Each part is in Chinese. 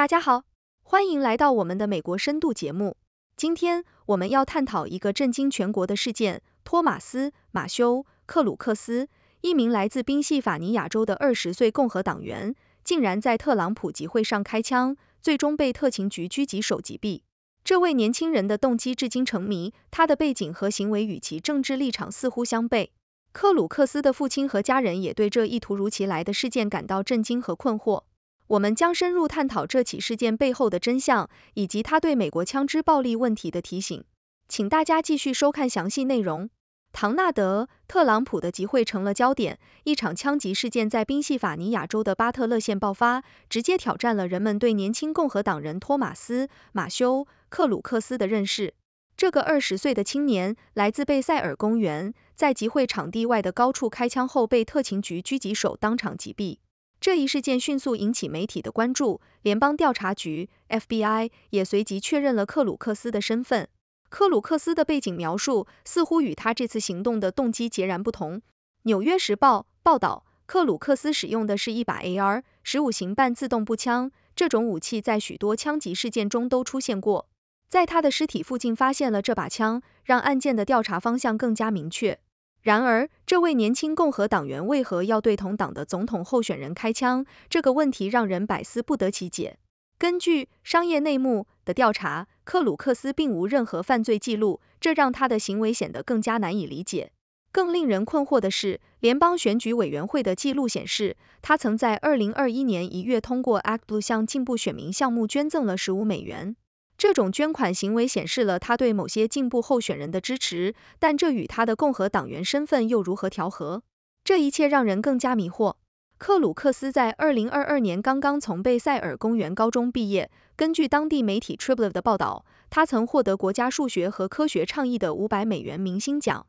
大家好，欢迎来到我们的美国深度节目。今天我们要探讨一个震惊全国的事件：托马斯·马修·克鲁克斯，一名来自宾夕法尼亚州的二十岁共和党员，竟然在特朗普集会上开枪，最终被特勤局狙击手击毙。这位年轻人的动机至今成谜，他的背景和行为与其政治立场似乎相悖。克鲁克斯的父亲和家人也对这一突如其来的事件感到震惊和困惑。我们将深入探讨这起事件背后的真相，以及他对美国枪支暴力问题的提醒。请大家继续收看详细内容。唐纳德·特朗普的集会成了焦点，一场枪击事件在宾夕法尼亚州的巴特勒县爆发，直接挑战了人们对年轻共和党人托马斯·马修·克鲁克斯的认识。这个二十岁的青年来自贝塞尔公园，在集会场地外的高处开枪后被特勤局狙击手当场击毙。这一事件迅速引起媒体的关注，联邦调查局 （FBI） 也随即确认了克鲁克斯的身份。克鲁克斯的背景描述似乎与他这次行动的动机截然不同。《纽约时报》报道，克鲁克斯使用的是一把 AR-15 型半自动步枪，这种武器在许多枪击事件中都出现过。在他的尸体附近发现了这把枪，让案件的调查方向更加明确。然而，这位年轻共和党员为何要对同党的总统候选人开枪？这个问题让人百思不得其解。根据《商业内幕》的调查，克鲁克斯并无任何犯罪记录，这让他的行为显得更加难以理解。更令人困惑的是，联邦选举委员会的记录显示，他曾在2021年1月通过 ActBlue 向进步选民项目捐赠了15美元。这种捐款行为显示了他对某些进步候选人的支持，但这与他的共和党员身份又如何调和？这一切让人更加迷惑。克鲁克斯在二零二二年刚刚从贝塞尔公园高中毕业。根据当地媒体《Tribe》的报道，他曾获得国家数学和科学倡议的五百美元明星奖。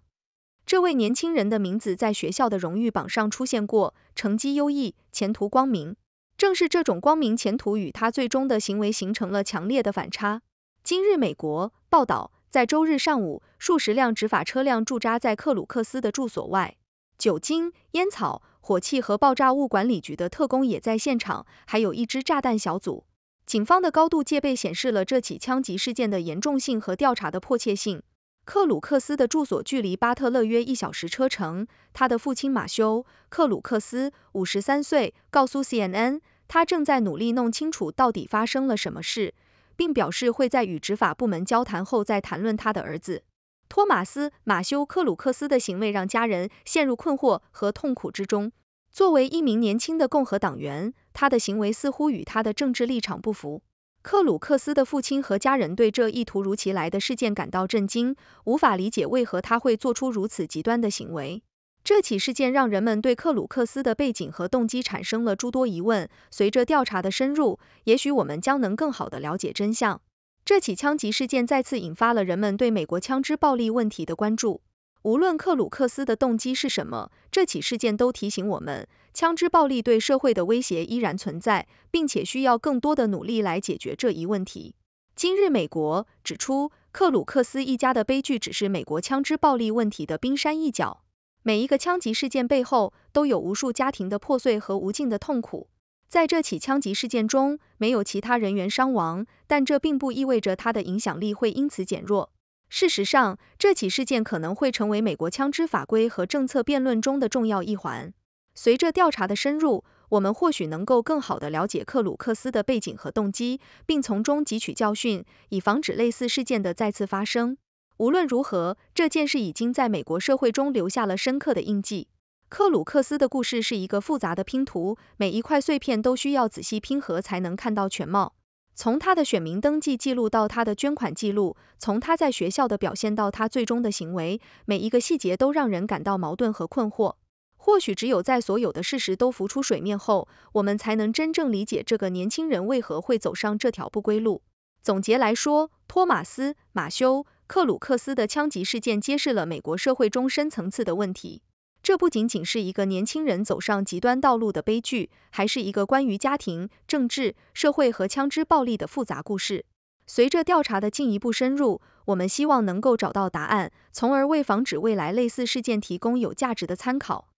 这位年轻人的名字在学校的荣誉榜上出现过，成绩优异，前途光明。正是这种光明前途与他最终的行为形成了强烈的反差。今日美国报道，在周日上午，数十辆执法车辆驻扎在克鲁克斯的住所外。酒精、烟草、火器和爆炸物管理局的特工也在现场，还有一支炸弹小组。警方的高度戒备显示了这起枪击事件的严重性和调查的迫切性。克鲁克斯的住所距离巴特勒约一小时车程。他的父亲马修·克鲁克斯，五十三岁，告诉 CNN，他正在努力弄清楚到底发生了什么事。并表示会在与执法部门交谈后再谈论他的儿子托马斯·马修·克鲁克斯的行为，让家人陷入困惑和痛苦之中。作为一名年轻的共和党员，他的行为似乎与他的政治立场不符。克鲁克斯的父亲和家人对这一突如其来的事件感到震惊，无法理解为何他会做出如此极端的行为。这起事件让人们对克鲁克斯的背景和动机产生了诸多疑问。随着调查的深入，也许我们将能更好的了解真相。这起枪击事件再次引发了人们对美国枪支暴力问题的关注。无论克鲁克斯的动机是什么，这起事件都提醒我们，枪支暴力对社会的威胁依然存在，并且需要更多的努力来解决这一问题。今日美国指出，克鲁克斯一家的悲剧只是美国枪支暴力问题的冰山一角。每一个枪击事件背后，都有无数家庭的破碎和无尽的痛苦。在这起枪击事件中，没有其他人员伤亡，但这并不意味着他的影响力会因此减弱。事实上，这起事件可能会成为美国枪支法规和政策辩论中的重要一环。随着调查的深入，我们或许能够更好的了解克鲁克斯的背景和动机，并从中汲取教训，以防止类似事件的再次发生。无论如何，这件事已经在美国社会中留下了深刻的印记。克鲁克斯的故事是一个复杂的拼图，每一块碎片都需要仔细拼合才能看到全貌。从他的选民登记记录到他的捐款记录，从他在学校的表现到他最终的行为，每一个细节都让人感到矛盾和困惑。或许只有在所有的事实都浮出水面后，我们才能真正理解这个年轻人为何会走上这条不归路。总结来说，托马斯·马修。克鲁克斯的枪击事件揭示了美国社会中深层次的问题。这不仅仅是一个年轻人走上极端道路的悲剧，还是一个关于家庭、政治、社会和枪支暴力的复杂故事。随着调查的进一步深入，我们希望能够找到答案，从而为防止未来类似事件提供有价值的参考。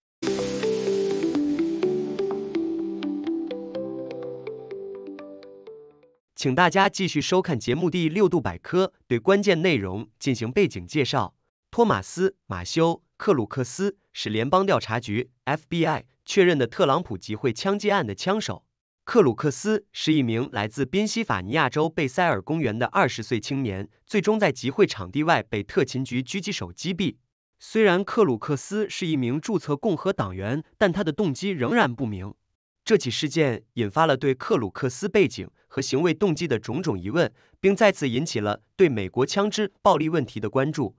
请大家继续收看节目第六度百科，对关键内容进行背景介绍。托马斯·马修·克鲁克斯是联邦调查局 （FBI） 确认的特朗普集会枪击案的枪手。克鲁克斯是一名来自宾夕法尼亚州贝塞尔公园的二十岁青年，最终在集会场地外被特勤局狙击手击毙。虽然克鲁克斯是一名注册共和党员，但他的动机仍然不明。这起事件引发了对克鲁克斯背景和行为动机的种种疑问，并再次引起了对美国枪支暴力问题的关注。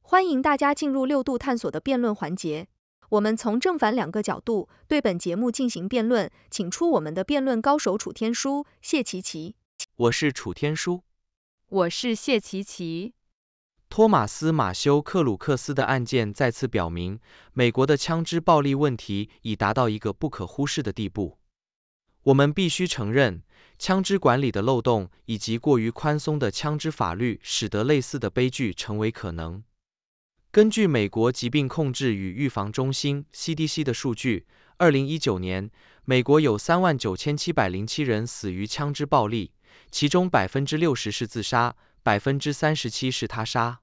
欢迎大家进入六度探索的辩论环节，我们从正反两个角度对本节目进行辩论，请出我们的辩论高手楚天舒、谢琪琪。我是楚天舒。我是谢琪琪。托马斯·马修·克鲁克斯的案件再次表明，美国的枪支暴力问题已达到一个不可忽视的地步。我们必须承认，枪支管理的漏洞以及过于宽松的枪支法律，使得类似的悲剧成为可能。根据美国疾病控制与预防中心 （CDC） 的数据，二零一九年，美国有三万九千七百零七人死于枪支暴力，其中百分之六十是自杀。百分之三十七是他杀，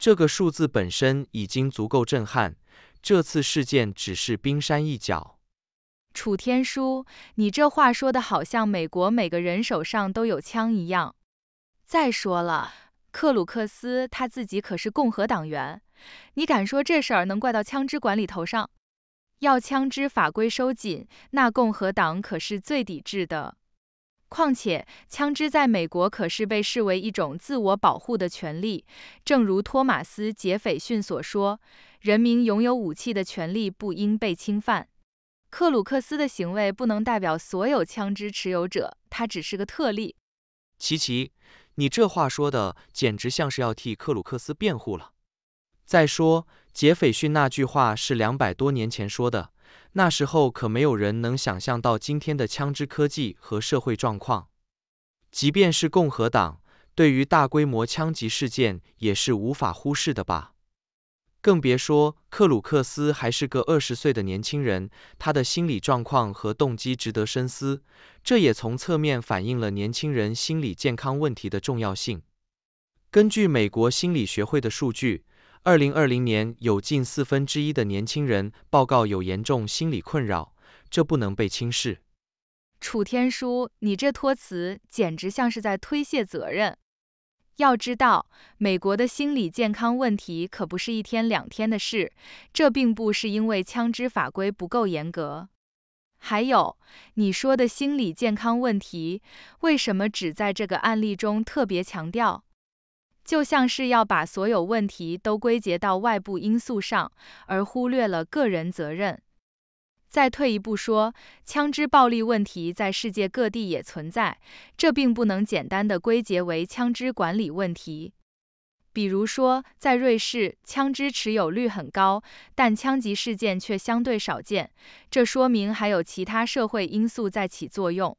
这个数字本身已经足够震撼。这次事件只是冰山一角。楚天舒，你这话说的好像美国每个人手上都有枪一样。再说了，克鲁克斯他自己可是共和党员，你敢说这事儿能怪到枪支管理头上？要枪支法规收紧，那共和党可是最抵制的。况且，枪支在美国可是被视为一种自我保护的权利。正如托马斯·杰斐逊所说：“人民拥有武器的权利不应被侵犯。”克鲁克斯的行为不能代表所有枪支持有者，他只是个特例。琪琪，你这话说的，简直像是要替克鲁克斯辩护了。再说，杰斐逊那句话是两百多年前说的。那时候可没有人能想象到今天的枪支科技和社会状况，即便是共和党，对于大规模枪击事件也是无法忽视的吧？更别说克鲁克斯还是个二十岁的年轻人，他的心理状况和动机值得深思，这也从侧面反映了年轻人心理健康问题的重要性。根据美国心理学会的数据。二零二零年，有近四分之一的年轻人报告有严重心理困扰，这不能被轻视。楚天舒，你这托词简直像是在推卸责任。要知道，美国的心理健康问题可不是一天两天的事，这并不是因为枪支法规不够严格。还有，你说的心理健康问题，为什么只在这个案例中特别强调？就像是要把所有问题都归结到外部因素上，而忽略了个人责任。再退一步说，枪支暴力问题在世界各地也存在，这并不能简单的归结为枪支管理问题。比如说，在瑞士，枪支持有率很高，但枪击事件却相对少见，这说明还有其他社会因素在起作用。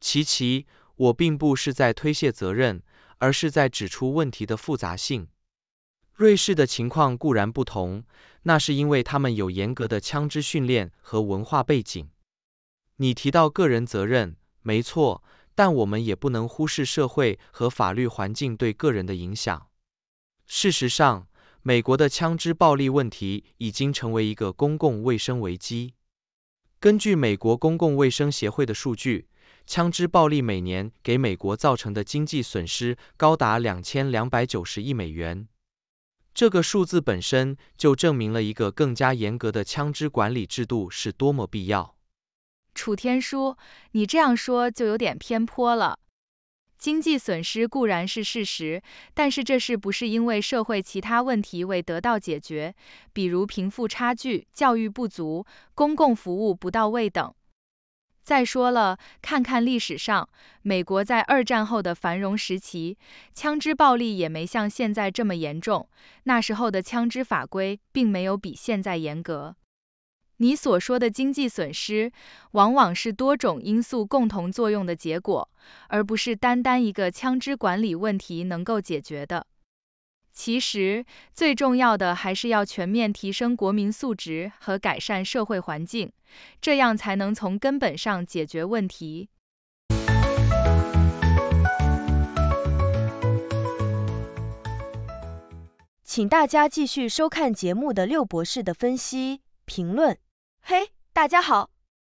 琪琪，我并不是在推卸责任。而是在指出问题的复杂性。瑞士的情况固然不同，那是因为他们有严格的枪支训练和文化背景。你提到个人责任，没错，但我们也不能忽视社会和法律环境对个人的影响。事实上，美国的枪支暴力问题已经成为一个公共卫生危机。根据美国公共卫生协会的数据。枪支暴力每年给美国造成的经济损失高达两千两百九十亿美元，这个数字本身就证明了一个更加严格的枪支管理制度是多么必要。楚天舒，你这样说就有点偏颇了。经济损失固然是事实，但是这是不是因为社会其他问题未得到解决，比如贫富差距、教育不足、公共服务不到位等？再说了，看看历史上，美国在二战后的繁荣时期，枪支暴力也没像现在这么严重。那时候的枪支法规并没有比现在严格。你所说的经济损失，往往是多种因素共同作用的结果，而不是单单一个枪支管理问题能够解决的。其实，最重要的还是要全面提升国民素质和改善社会环境，这样才能从根本上解决问题。请大家继续收看节目的六博士的分析评论。嘿，大家好，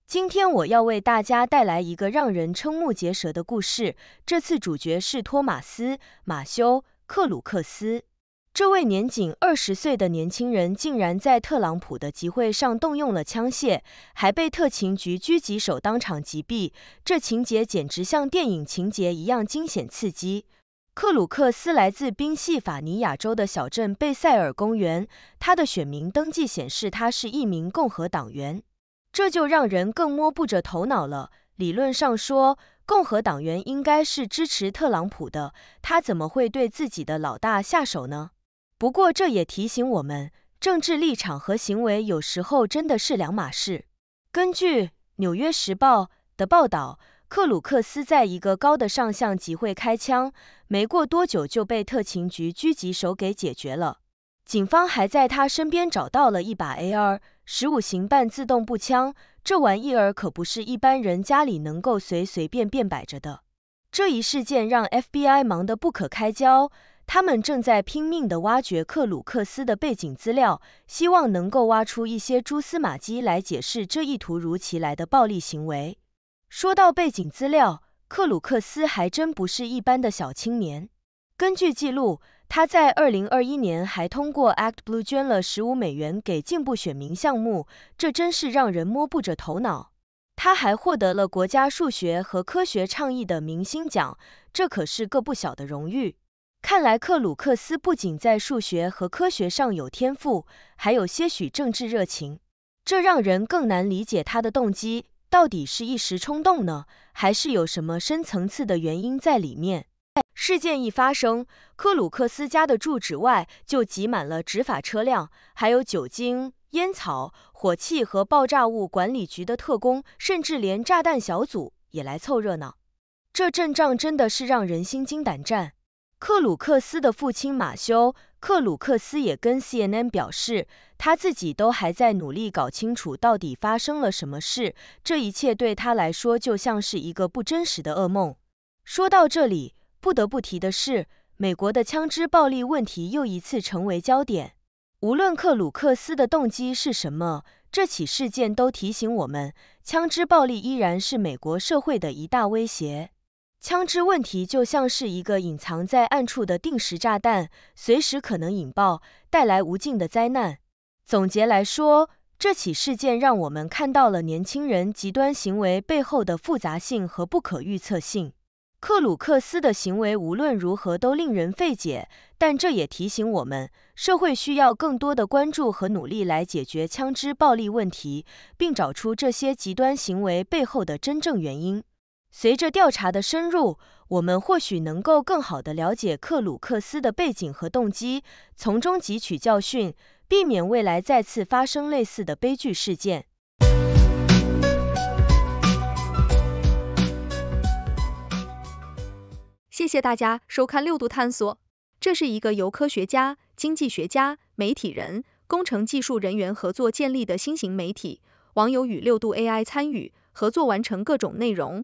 今天我要为大家带来一个让人瞠目结舌的故事。这次主角是托马斯·马修·克鲁克斯。这位年仅二十岁的年轻人竟然在特朗普的集会上动用了枪械，还被特勤局狙击手当场击毙。这情节简直像电影情节一样惊险刺激。克鲁克斯来自宾夕法尼亚州的小镇贝塞尔公园，他的选民登记显示他是一名共和党员，这就让人更摸不着头脑了。理论上说，共和党员应该是支持特朗普的，他怎么会对自己的老大下手呢？不过这也提醒我们，政治立场和行为有时候真的是两码事。根据《纽约时报》的报道，克鲁克斯在一个高的上校集会开枪，没过多久就被特勤局狙击手给解决了。警方还在他身边找到了一把 AR-15 型半自动步枪，这玩意儿可不是一般人家里能够随随便便摆着的。这一事件让 FBI 忙得不可开交。他们正在拼命地挖掘克鲁克斯的背景资料，希望能够挖出一些蛛丝马迹来解释这一突如其来的暴力行为。说到背景资料，克鲁克斯还真不是一般的小青年。根据记录，他在2021年还通过 ActBlue 捐了15美元给进步选民项目，这真是让人摸不着头脑。他还获得了国家数学和科学倡议的明星奖，这可是个不小的荣誉。看来克鲁克斯不仅在数学和科学上有天赋，还有些许政治热情，这让人更难理解他的动机到底是一时冲动呢，还是有什么深层次的原因在里面？事件一发生，克鲁克斯家的住址外就挤满了执法车辆，还有酒精、烟草、火器和爆炸物管理局的特工，甚至连炸弹小组也来凑热闹，这阵仗真的是让人心惊胆战。克鲁克斯的父亲马修·克鲁克斯也跟 CNN 表示，他自己都还在努力搞清楚到底发生了什么事，这一切对他来说就像是一个不真实的噩梦。说到这里，不得不提的是，美国的枪支暴力问题又一次成为焦点。无论克鲁克斯的动机是什么，这起事件都提醒我们，枪支暴力依然是美国社会的一大威胁。枪支问题就像是一个隐藏在暗处的定时炸弹，随时可能引爆，带来无尽的灾难。总结来说，这起事件让我们看到了年轻人极端行为背后的复杂性和不可预测性。克鲁克斯的行为无论如何都令人费解，但这也提醒我们，社会需要更多的关注和努力来解决枪支暴力问题，并找出这些极端行为背后的真正原因。随着调查的深入，我们或许能够更好地了解克鲁克斯的背景和动机，从中汲取教训，避免未来再次发生类似的悲剧事件。谢谢大家收看六度探索，这是一个由科学家、经济学家、媒体人、工程技术人员合作建立的新型媒体，网友与六度 AI 参与合作完成各种内容。